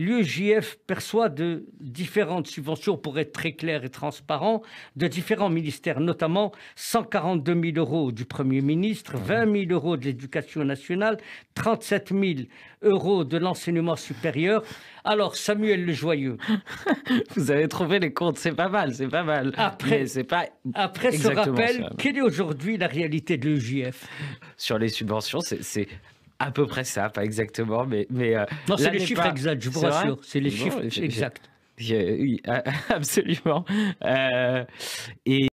Lujf perçoit de différentes subventions, pour être très clair et transparent, de différents ministères, notamment 142 000 euros du Premier ministre, 20 ah. 000 euros de l'Éducation nationale, 37 000 euros de l'enseignement supérieur. Alors, Samuel le Joyeux. Vous avez trouvé les comptes, c'est pas mal, c'est pas mal. Après, après ce rappel, quelle est aujourd'hui la réalité de Lujf Sur les subventions, c'est à peu près ça, pas exactement, mais. mais euh, non, c'est les chiffres exact. exacts, je vous rassure. C'est les chiffres exacts. Oui, absolument. Euh, et.